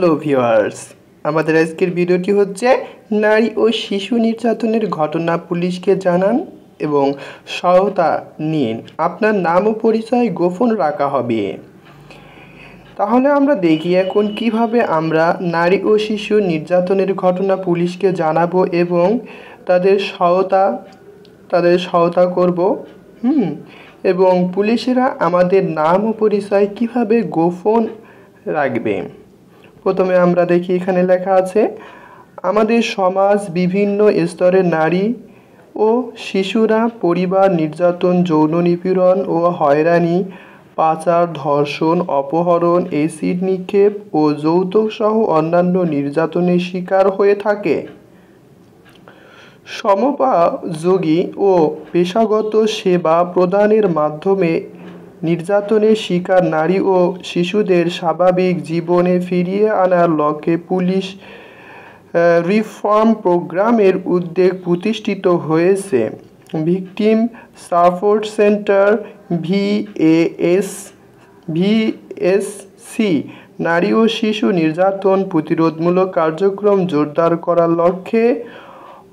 hello viewers আমাদের আজকের ভিডিওটি হচ্ছে নারী ও শিশু নির্যাতনের ঘটনা পুলিশকে জানান এবং সহায়তা নিন আপনার নাম ও পরিচয় গোপন রাখা হবে তাহলে আমরা দেখি এখন কিভাবে আমরা নারী ও শিশু নির্যাতনের ঘটনা পুলিশকে জানাবো এবং তাদের সহায়তা তাদের সহায়তা করব হুম এবং পুলিশেরা আমাদের নাম ও পরিচয় কিভাবে গোপন রাখবে প্রথমে আমরা দেখি এখানে লেখা আছে আমাদের সমাজ বিভিন্ন স্তরের নারী ও শিশুরা পরিবার নির্যাতন যৌন নিপীড়ন ও হয়রানি পাচার ধর্ষণ অপহরণ এসিড নিক্ষেপ ও যৌতুকসহ অন্যান্য নির্যাতনের শিকার হয়ে থাকে যোগী ও পেশাগত সেবা প্রদানের মাধ্যমে নির্যাতনের শিকার নারী ও শিশুদের স্বাভাবিক জীবনে ফিরিয়ে আনার লক্ষ্যে পুলিশ রিফর্ম প্রোগ্রামের উদ্যোগ প্রতিষ্ঠিত হয়েছে victim support centre VAS VSC নারী ও শিশু নির্যাতন প্রতিরোধমূলক কার্যক্রম জোরদার করার লক্ষ্যে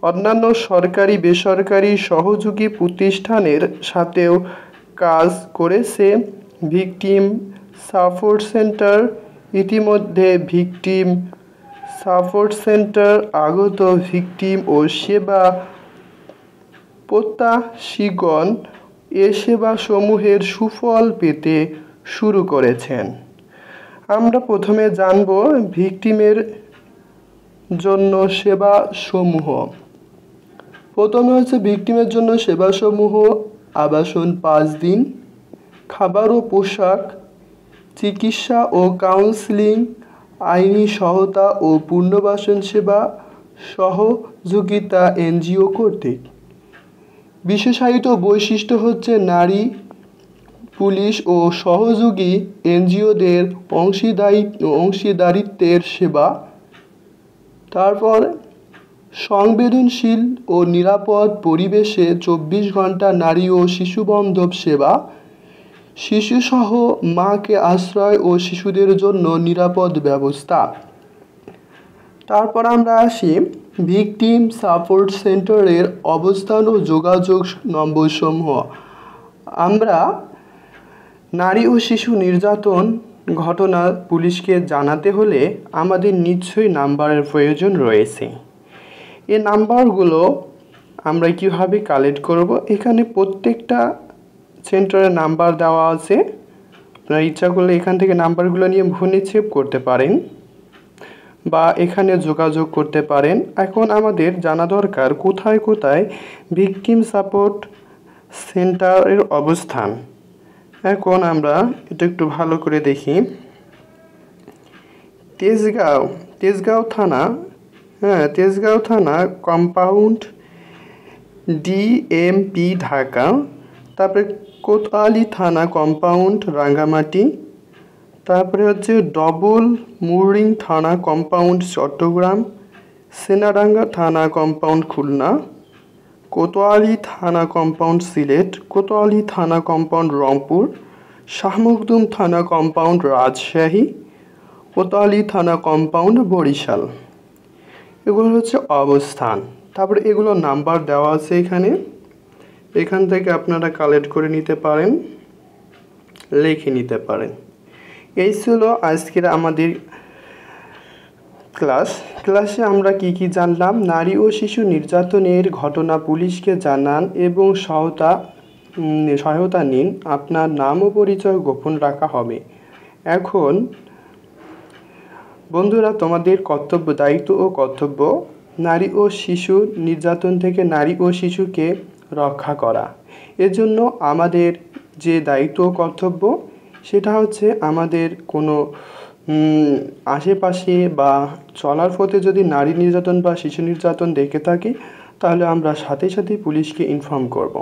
অন্যান্য সরকারি বেসরকারি সহযোগী প্রতিষ্ঠানের সাথেও কাজ করেছে ভিকটিম সাপোর্ট সেন্টার ইতিমধ্যে ভিকটিম সাপোর্ট সেন্টার আগত ভিকটিম ও সেবা প্রত্যাশীগণ এ সেবা সমূহের সুফল পেতে শুরু করেছেন আমরা প্রথমে জানব ভিকটিমের জন্য সেবা সমূহ প্রথমে হচ্ছে ভিকটিমের জন্য সেবাসমূহ আবাসন পাঁচ দিন খাবার ও পোশাক চিকিৎসা ও কাউন্সিলিং আইনি সহায়তা ও পুনর্বাসন সেবা সহযোগিতা এনজিও কর্তৃক বিশেষায়িত বৈশিষ্ট্য হচ্ছে নারী পুলিশ ও সহযোগী এনজিওদের অংশীদারি অংশীদারিত্বের সেবা তারপর সংবেদনশীল ও নিরাপদ পরিবেশে চব্বিশ ঘন্টা নারী ও শিশুবান্ধব সেবা শিশুসহ মাকে আশ্রয় ও শিশুদের জন্য নিরাপদ ব্যবস্থা তারপর আমরা আসি ভিকটিম সাপোর্ট সেন্টারের অবস্থান ও যোগাযোগ নম্বরসমূহ আমরা নারী ও শিশু নির্যাতন ঘটনা পুলিশকে জানাতে হলে আমাদের নিশ্চয়ই নাম্বারের প্রয়োজন রয়েছে এই নাম্বারগুলো আমরা কীভাবে কালেক্ট করব এখানে প্রত্যেকটা সেন্টারের নাম্বার দেওয়া আছে আপনারা ইচ্ছা করলে এখান থেকে নাম্বারগুলো নিয়ে ভুনে সেভ করতে পারেন বা এখানে যোগাযোগ করতে পারেন এখন আমাদের জানা দরকার কোথায় কোথায় ভিকটিম সাপোর্ট সেন্টারের অবস্থান এখন আমরা এটা একটু ভালো করে দেখি তেজগাঁও তেজগাঁও থানা হ্যাঁ তেজগাঁও থানা কম্পাউন্ড ডিএমপি ঢাকা তারপরে কোতালি থানা কম্পাউন্ড রাঙ্গামাটি তারপরে হচ্ছে ডবল মুরিং থানা কম্পাউন্ড চট্টগ্রাম সেনাডাঙ্গা থানা কম্পাউন্ড খুলনা কোতোয়ালি থানা কম্পাউন্ড সিলেট কোতোয়ালি থানা কম্পাউন্ড রংপুর শাহমুখদুম থানা কম্পাউন্ড রাজশাহী কোতোয়ালি থানা কম্পাউন্ড বরিশাল এগুলো হচ্ছে অবস্থান তারপরে এগুলো নাম্বার দেওয়া আছে এখানে এখান থেকে আপনারা কালেক্ট করে নিতে পারেন লিখে নিতে পারেন এই ছিল আজকের আমাদের ক্লাস ক্লাসে আমরা কি কি জানলাম নারী ও শিশু নির্যাতনের ঘটনা পুলিশকে জানান এবং সহায়তা সহায়তা নিন আপনার নাম ও পরিচয় গোপন রাখা হবে এখন বন্ধুরা তোমাদের কর্তব্য দায়িত্ব ও কর্তব্য নারী ও শিশুর নির্যাতন থেকে নারী ও শিশুকে রক্ষা করা এজন্য আমাদের যে দায়িত্ব ও কর্তব্য সেটা হচ্ছে আমাদের কোনো আশেপাশে বা চলার পথে যদি নারী নির্যাতন বা শিশু নির্যাতন দেখে থাকি তাহলে আমরা সাথে সাথে পুলিশকে ইনফর্ম করব